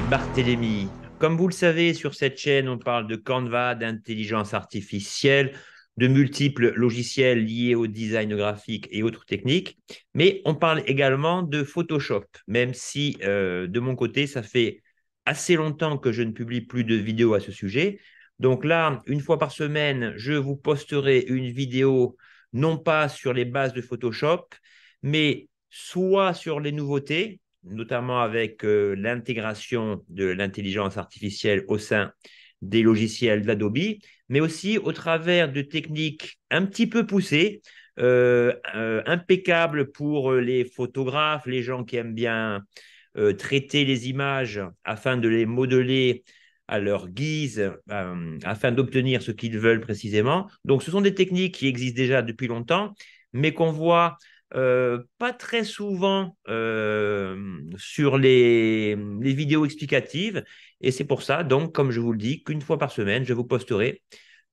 c'est Barthélémy. Comme vous le savez, sur cette chaîne, on parle de Canva, d'intelligence artificielle, de multiples logiciels liés au design graphique et autres techniques, mais on parle également de Photoshop, même si euh, de mon côté, ça fait assez longtemps que je ne publie plus de vidéos à ce sujet. Donc là, une fois par semaine, je vous posterai une vidéo non pas sur les bases de Photoshop, mais soit sur les nouveautés, notamment avec euh, l'intégration de l'intelligence artificielle au sein des logiciels d'Adobe, mais aussi au travers de techniques un petit peu poussées, euh, euh, impeccables pour les photographes, les gens qui aiment bien traiter les images afin de les modeler à leur guise, afin d'obtenir ce qu'ils veulent précisément. Donc ce sont des techniques qui existent déjà depuis longtemps, mais qu'on voit euh, pas très souvent euh, sur les, vidéos explicatives. Et c'est pour ça, donc, comme je vous le dis, qu'une fois par semaine, je vous posterai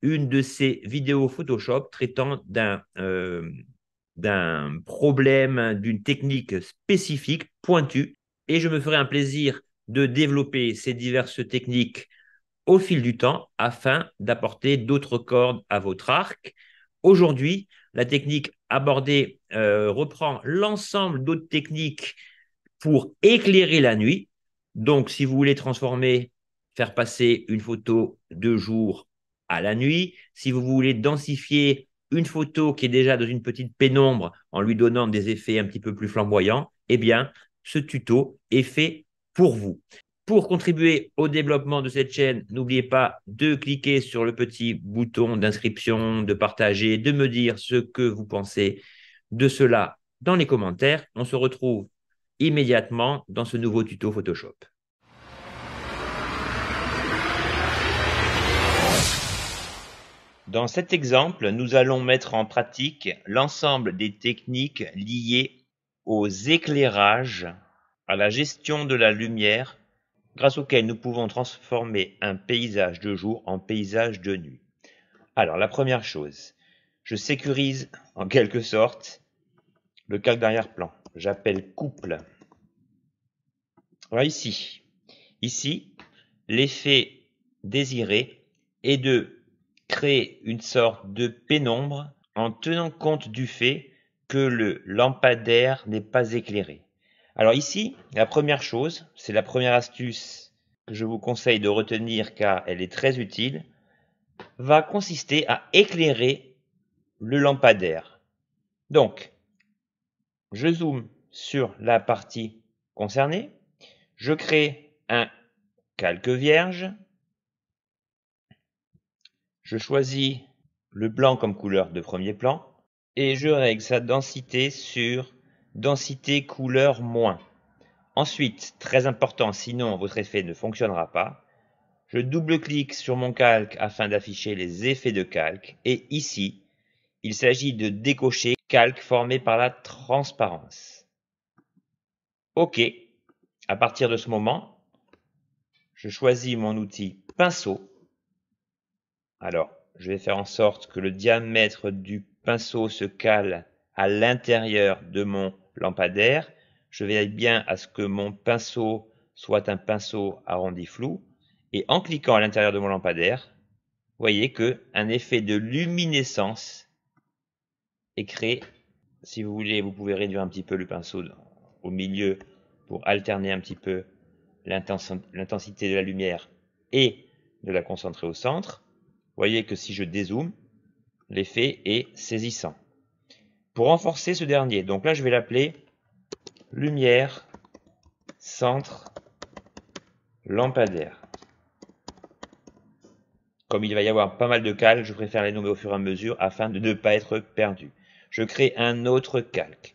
une de ces vidéos Photoshop traitant d'un euh, problème, d'une technique spécifique, pointue. Et je me ferai un plaisir de développer ces diverses techniques au fil du temps afin d'apporter d'autres cordes à votre arc. Aujourd'hui, la technique abordée euh, reprend l'ensemble d'autres techniques pour éclairer la nuit. Donc, si vous voulez transformer, faire passer une photo de jour à la nuit, si vous voulez densifier une photo qui est déjà dans une petite pénombre en lui donnant des effets un petit peu plus flamboyants, eh bien, ce tuto est fait pour vous. Pour contribuer au développement de cette chaîne, n'oubliez pas de cliquer sur le petit bouton d'inscription, de partager, de me dire ce que vous pensez de cela dans les commentaires. On se retrouve immédiatement dans ce nouveau tuto Photoshop. Dans cet exemple, nous allons mettre en pratique l'ensemble des techniques liées aux éclairages, à la gestion de la lumière grâce auquel nous pouvons transformer un paysage de jour en paysage de nuit. Alors la première chose, je sécurise en quelque sorte le calque d'arrière-plan. J'appelle couple. Voilà ici. Ici, l'effet désiré est de créer une sorte de pénombre en tenant compte du fait que le lampadaire n'est pas éclairé. Alors ici, la première chose, c'est la première astuce que je vous conseille de retenir car elle est très utile, va consister à éclairer le lampadaire. Donc, je zoome sur la partie concernée, je crée un calque vierge, je choisis le blanc comme couleur de premier plan et je règle sa densité sur densité couleur moins. Ensuite, très important, sinon votre effet ne fonctionnera pas, je double-clique sur mon calque afin d'afficher les effets de calque et ici, il s'agit de décocher calque formé par la transparence. OK. À partir de ce moment, je choisis mon outil pinceau. Alors, je vais faire en sorte que le diamètre du pinceau se cale à l'intérieur de mon lampadaire, je vais bien à ce que mon pinceau soit un pinceau arrondi flou, et en cliquant à l'intérieur de mon lampadaire, vous voyez que un effet de luminescence est créé. Si vous voulez, vous pouvez réduire un petit peu le pinceau au milieu pour alterner un petit peu l'intensité de la lumière et de la concentrer au centre. Vous voyez que si je dézoome, l'effet est saisissant pour renforcer ce dernier. Donc là, je vais l'appeler lumière centre lampadaire. Comme il va y avoir pas mal de calques, je préfère les nommer au fur et à mesure afin de ne pas être perdu. Je crée un autre calque.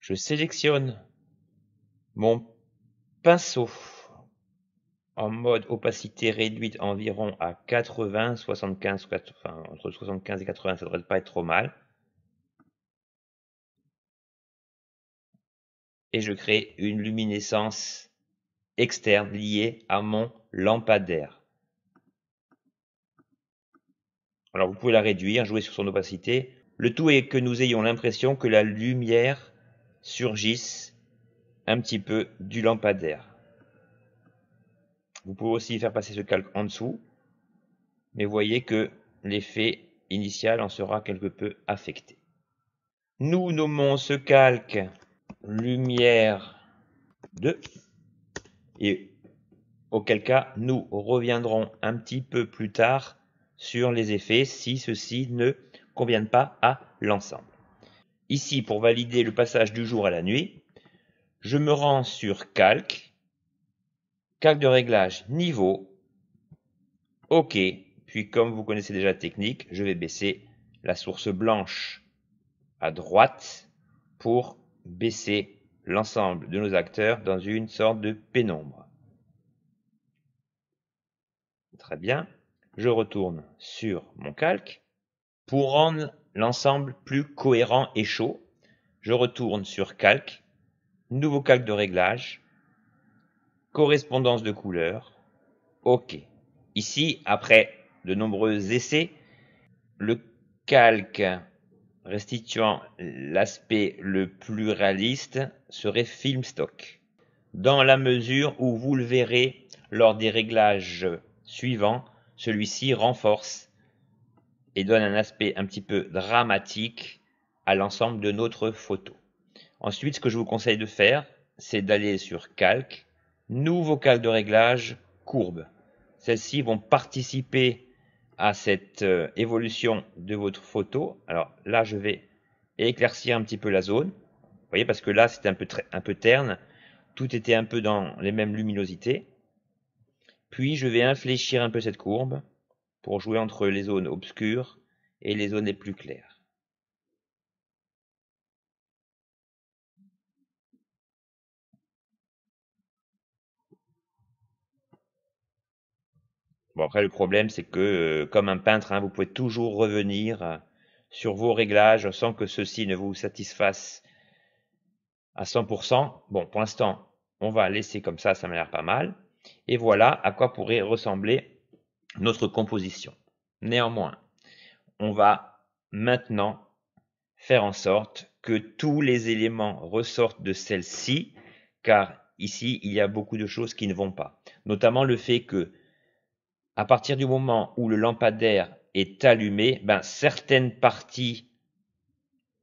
Je sélectionne mon pinceau en mode opacité réduite environ à 80, 75, 80, entre 75 et 80, ça devrait pas être trop mal. et je crée une luminescence externe liée à mon lampadaire. Alors vous pouvez la réduire, jouer sur son opacité. Le tout est que nous ayons l'impression que la lumière surgisse un petit peu du lampadaire. Vous pouvez aussi faire passer ce calque en dessous, mais voyez que l'effet initial en sera quelque peu affecté. Nous nommons ce calque lumière 2 et auquel cas nous reviendrons un petit peu plus tard sur les effets si ceux-ci ne conviennent pas à l'ensemble. Ici, pour valider le passage du jour à la nuit, je me rends sur Calque, Calque de réglage niveau, OK, puis comme vous connaissez déjà la technique, je vais baisser la source blanche à droite pour baisser l'ensemble de nos acteurs dans une sorte de pénombre. Très bien, je retourne sur mon calque. Pour rendre l'ensemble plus cohérent et chaud, je retourne sur calque, nouveau calque de réglage, correspondance de couleur. ok. Ici, après de nombreux essais, le calque restituant l'aspect le plus réaliste serait Filmstock, dans la mesure où vous le verrez lors des réglages suivants, celui-ci renforce et donne un aspect un petit peu dramatique à l'ensemble de notre photo. Ensuite, ce que je vous conseille de faire, c'est d'aller sur Calque, Nouveau calque de réglage, Courbe. Celles-ci vont participer à cette euh, évolution de votre photo. Alors là, je vais éclaircir un petit peu la zone. Vous voyez, parce que là, c'était un peu, un peu terne. Tout était un peu dans les mêmes luminosités. Puis, je vais infléchir un peu cette courbe pour jouer entre les zones obscures et les zones les plus claires. Bon, après, le problème, c'est que, euh, comme un peintre, hein, vous pouvez toujours revenir sur vos réglages sans que ceux-ci ne vous satisfassent à 100%. Bon, pour l'instant, on va laisser comme ça, ça m'a l'air pas mal. Et voilà à quoi pourrait ressembler notre composition. Néanmoins, on va maintenant faire en sorte que tous les éléments ressortent de celle-ci, car ici, il y a beaucoup de choses qui ne vont pas. Notamment le fait que à partir du moment où le lampadaire est allumé, ben, certaines parties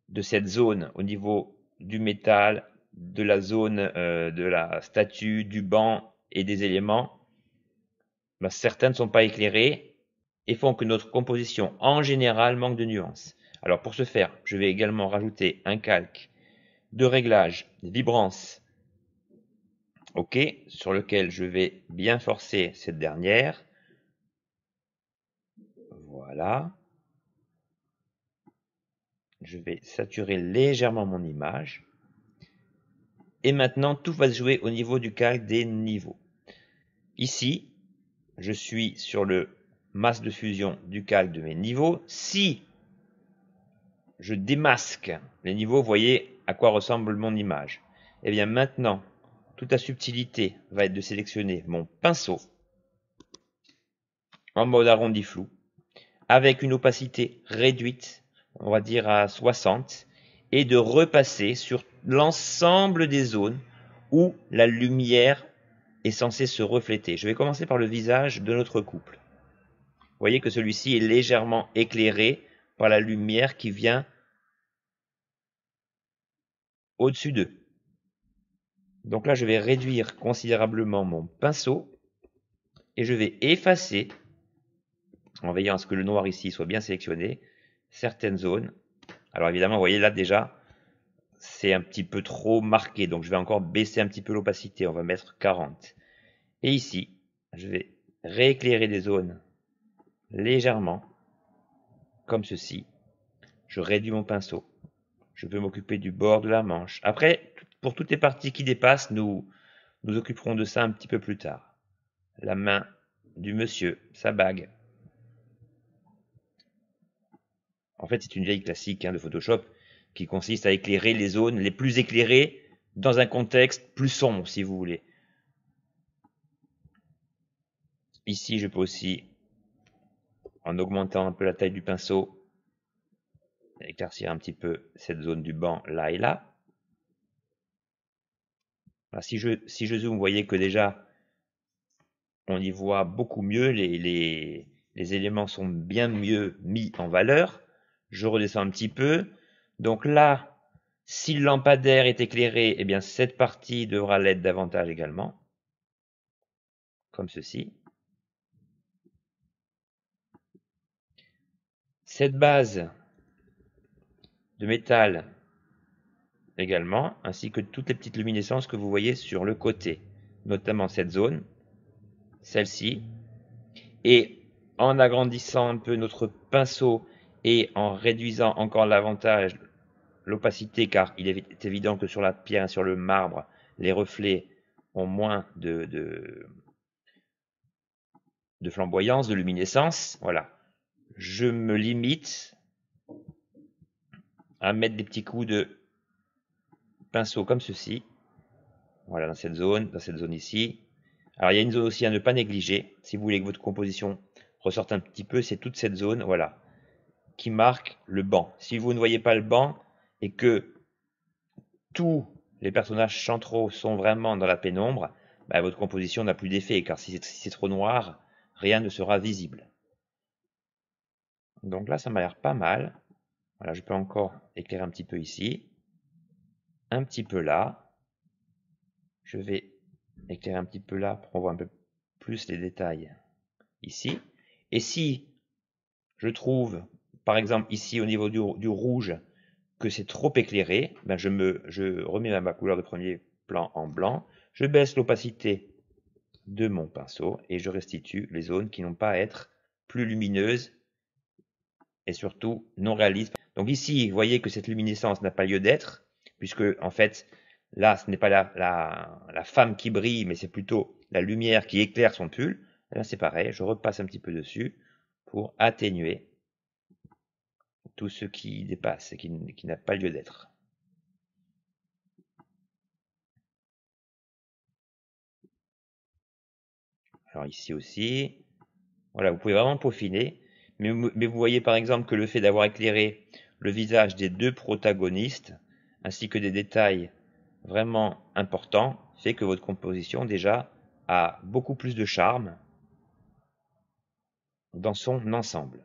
de cette zone au niveau du métal, de la zone euh, de la statue, du banc et des éléments, ben, ne sont pas éclairées et font que notre composition en général manque de nuances. Alors pour ce faire, je vais également rajouter un calque de réglage vibrance OK sur lequel je vais bien forcer cette dernière voilà. Je vais saturer légèrement mon image. Et maintenant, tout va se jouer au niveau du calque des niveaux. Ici, je suis sur le masque de fusion du calque de mes niveaux. Si je démasque les niveaux, vous voyez à quoi ressemble mon image. Et eh bien maintenant, toute la subtilité va être de sélectionner mon pinceau en mode arrondi flou avec une opacité réduite, on va dire à 60, et de repasser sur l'ensemble des zones où la lumière est censée se refléter. Je vais commencer par le visage de notre couple. Vous voyez que celui-ci est légèrement éclairé par la lumière qui vient au-dessus d'eux. Donc là, je vais réduire considérablement mon pinceau et je vais effacer en veillant à ce que le noir ici soit bien sélectionné, certaines zones. Alors évidemment, vous voyez là déjà, c'est un petit peu trop marqué, donc je vais encore baisser un petit peu l'opacité, on va mettre 40. Et ici, je vais rééclairer des zones légèrement, comme ceci. Je réduis mon pinceau. Je peux m'occuper du bord de la manche. Après, pour toutes les parties qui dépassent, nous nous occuperons de ça un petit peu plus tard. La main du monsieur, sa bague, En fait, c'est une vieille classique hein, de Photoshop qui consiste à éclairer les zones les plus éclairées dans un contexte plus sombre, si vous voulez. Ici, je peux aussi, en augmentant un peu la taille du pinceau, éclaircir un petit peu cette zone du banc là et là. si, je, zoome, vous voyez que déjà, on y voit beaucoup mieux, les éléments sont bien mieux mis en valeur. Je redescends un petit peu. Donc là, si le lampadaire est éclairé, eh bien cette partie devra l'être davantage également. Comme ceci. Cette base de métal également, ainsi que toutes les petites luminescences que vous voyez sur le côté, notamment cette zone, celle-ci. Et en agrandissant un peu notre pinceau, et en réduisant encore l'avantage l'opacité car il est évident que sur la pierre et sur le marbre, les reflets ont moins de, de flamboyance, de luminescence. Voilà. Je me limite à mettre des petits coups de pinceau comme ceci. Voilà, dans cette zone, dans cette zone ici. Alors, il y a une zone aussi à ne pas négliger. Si vous voulez que votre composition ressorte un petit peu, c'est toute cette zone. Voilà qui marque le banc. Si vous ne voyez pas le banc et que tous les personnages centraux sont vraiment dans la pénombre, bah, votre composition n'a plus d'effet, car si c'est trop noir, rien ne sera visible. Donc là, ça m'a l'air pas mal. Voilà, je peux encore éclairer un petit peu ici, un petit peu là. Je vais éclairer un petit peu là pour voir un peu plus les détails ici. Et si je trouve par exemple ici au niveau du, rouge, que c'est trop éclairé, ben, je, remets ma couleur de premier plan en blanc, je baisse l'opacité de mon pinceau et je restitue les zones qui n'ont pas à être plus lumineuses et surtout non réalistes. Donc ici, vous voyez que cette luminescence n'a pas lieu d'être, puisque en fait, là, ce n'est pas la, la femme qui brille, mais c'est plutôt la lumière qui éclaire son pull. Là, c'est pareil, je repasse un petit peu dessus pour atténuer tout ce qui dépasse et qui, n'a pas lieu d'être. Alors ici aussi, voilà, vous pouvez vraiment peaufiner, mais vous voyez par exemple que le fait d'avoir éclairé le visage des deux protagonistes, ainsi que des détails vraiment importants, fait que votre composition déjà a beaucoup plus de charme dans son ensemble.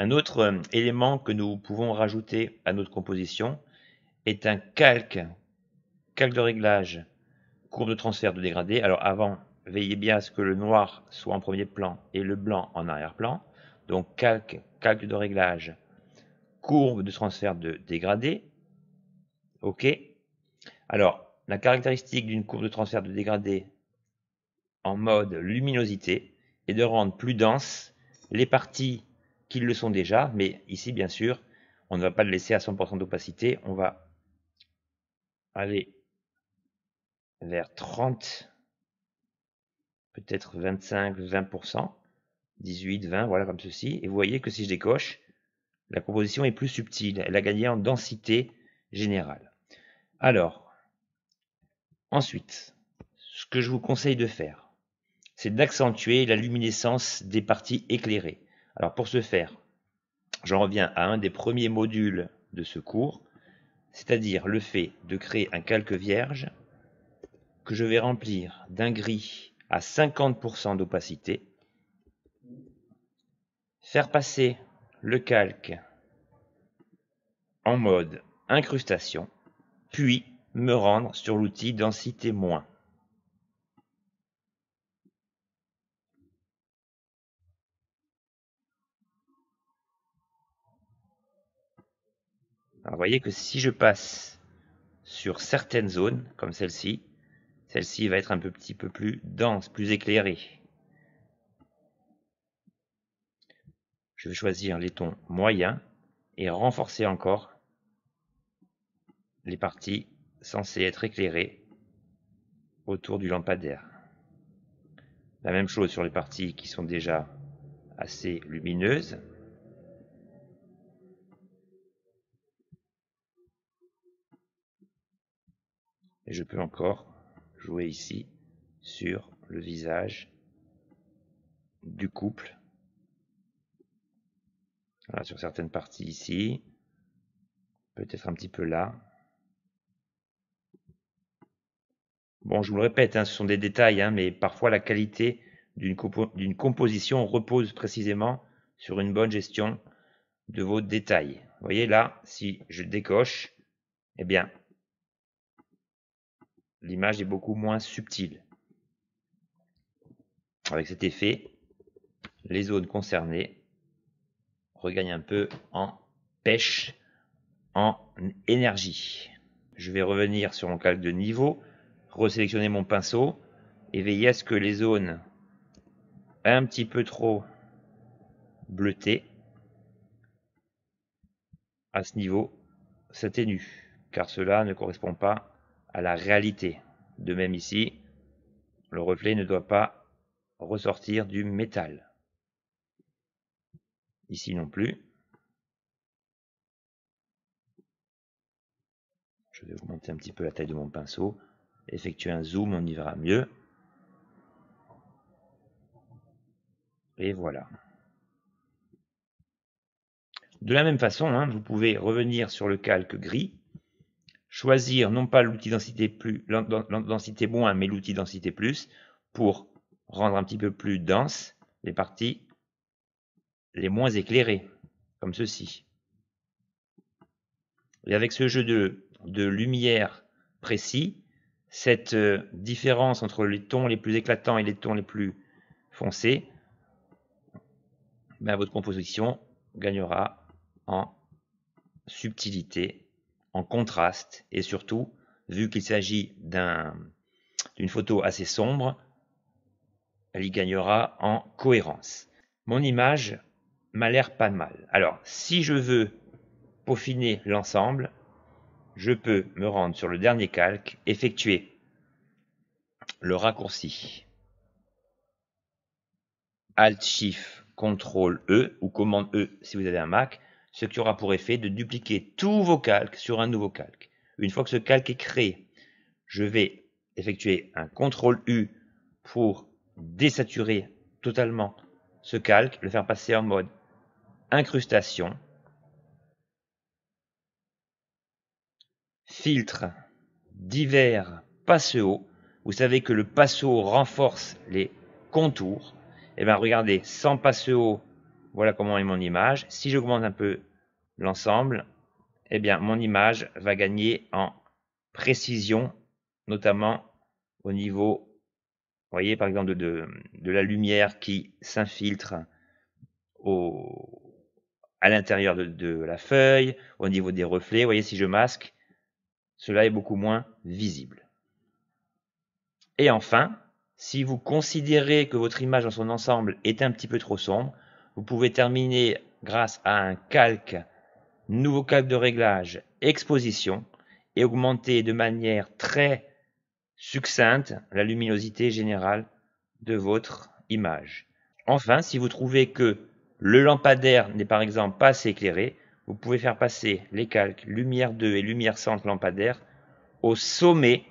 Un autre euh, élément que nous pouvons rajouter à notre composition est un calque, calque de réglage, courbe de transfert de dégradé. Alors avant, veillez bien à ce que le noir soit en premier plan et le blanc en arrière-plan. Donc calque, calque de réglage, courbe de transfert de dégradé. OK. Alors, la caractéristique d'une courbe de transfert de dégradé en mode luminosité est de rendre plus dense les parties qu'ils le sont déjà, mais ici, bien sûr, on ne va pas le laisser à 100% d'opacité, on va aller vers 30, peut-être 25, 20%, 18, 20, voilà comme ceci. Et vous voyez que si je décoche, la composition est plus subtile, elle a gagné en densité générale. Alors, ensuite, ce que je vous conseille de faire, c'est d'accentuer la luminescence des parties éclairées. Alors pour ce faire, j'en reviens à un des premiers modules de ce cours, c'est-à-dire le fait de créer un calque vierge que je vais remplir d'un gris à 50% d'opacité, faire passer le calque en mode incrustation, puis me rendre sur l'outil densité moins. Alors, vous voyez que si je passe sur certaines zones, comme celle-ci, celle-ci va être un petit peu plus dense, plus éclairée. Je vais choisir les tons moyens et renforcer encore les parties censées être éclairées autour du lampadaire. La même chose sur les parties qui sont déjà assez lumineuses. et je peux encore jouer ici sur le visage du couple. Voilà, sur certaines parties ici, peut-être un petit peu là. Bon, je vous le répète, hein, ce sont des détails, hein, mais parfois la qualité d'une composition repose précisément sur une bonne gestion de vos détails. Vous voyez là, si je décoche, eh bien, l'image est beaucoup moins subtile. Avec cet effet, les zones concernées regagnent un peu en pêche, en énergie. Je vais revenir sur mon calque de niveau, resélectionner mon pinceau et veiller à ce que les zones un petit peu trop bleutées à ce niveau s'atténuent, car cela ne correspond pas à la réalité. De même ici, le reflet ne doit pas ressortir du métal. Ici non plus. Je vais augmenter un petit peu la taille de mon pinceau, effectuer un zoom, on y verra mieux. Et voilà. De la même façon, hein, vous pouvez revenir sur le calque gris choisir non pas l'outil densité plus, densité moins, mais l'outil densité plus pour rendre un petit peu plus dense les parties les moins éclairées, comme ceci. Et avec ce jeu de, de lumière précis, cette euh, différence entre les tons les plus éclatants et les tons les plus foncés, mais ben, votre composition gagnera en subtilité en contraste et surtout, vu qu'il s'agit d'un, d'une photo assez sombre, elle y gagnera en cohérence. Mon image m'a l'air pas mal. Alors, si je veux peaufiner l'ensemble, je peux me rendre sur le dernier calque, effectuer le raccourci Alt Shift ctrl E ou commande E si vous avez un Mac ce qui aura pour effet de dupliquer tous vos calques sur un nouveau calque. Une fois que ce calque est créé, je vais effectuer un contrôle U pour désaturer totalement ce calque, le faire passer en mode incrustation, filtre divers passe-haut. Vous savez que le passeau renforce les contours. Et eh bien regardez, sans passe-haut, voilà comment est mon image. Si j'augmente un peu l'ensemble, eh bien, mon image va gagner en précision, notamment au niveau, vous voyez, par exemple, de, la lumière qui s'infiltre au, à l'intérieur de, de, la feuille, au niveau des reflets. Vous voyez, si je masque, cela est beaucoup moins visible. Et enfin, si vous considérez que votre image dans son ensemble est un petit peu trop sombre, vous pouvez terminer grâce à un calque nouveau calque de réglage, exposition, et augmenter de manière très succincte la luminosité générale de votre image. Enfin, si vous trouvez que le lampadaire n'est par exemple pas assez éclairé, vous pouvez faire passer les calques lumière 2 et lumière centre lampadaire au sommet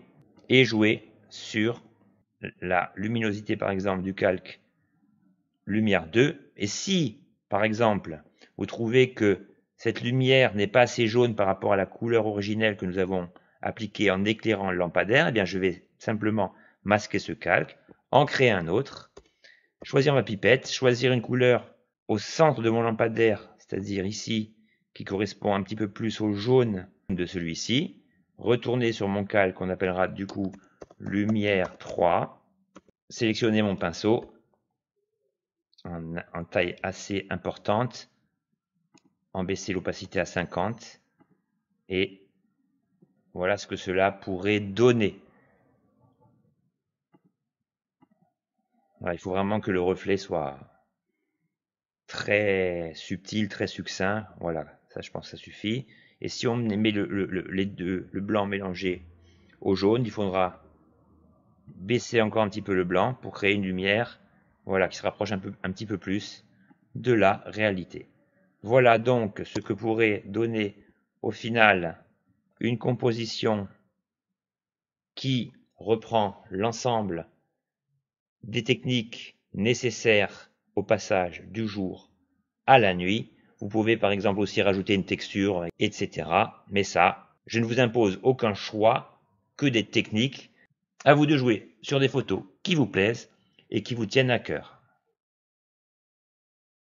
et jouer sur la luminosité par exemple du calque lumière 2. Et si par exemple vous trouvez que cette lumière n'est pas assez jaune par rapport à la couleur originelle que nous avons appliquée en éclairant le lampadaire. Eh bien, je vais simplement masquer ce calque, en créer un autre, choisir ma pipette, choisir une couleur au centre de mon lampadaire, c'est-à-dire ici, qui correspond un petit peu plus au jaune de celui-ci, retourner sur mon calque on appellera du coup lumière 3, sélectionner mon pinceau en taille assez importante, baisser l'opacité à 50 et voilà ce que cela pourrait donner. il faut vraiment que le reflet soit très subtil, très succinct. Voilà, ça je pense que ça suffit. Et si on met le, le, les deux, le blanc mélangé au jaune, il faudra baisser encore un petit peu le blanc pour créer une lumière voilà, qui se rapproche un, peu, un petit peu plus de la réalité. Voilà donc ce que pourrait donner au final une composition qui reprend l'ensemble des techniques nécessaires au passage du jour à la nuit. Vous pouvez par exemple aussi rajouter une texture, etc. Mais ça, je ne vous impose aucun choix que des techniques. À vous de jouer sur des photos qui vous plaisent et qui vous tiennent à cœur.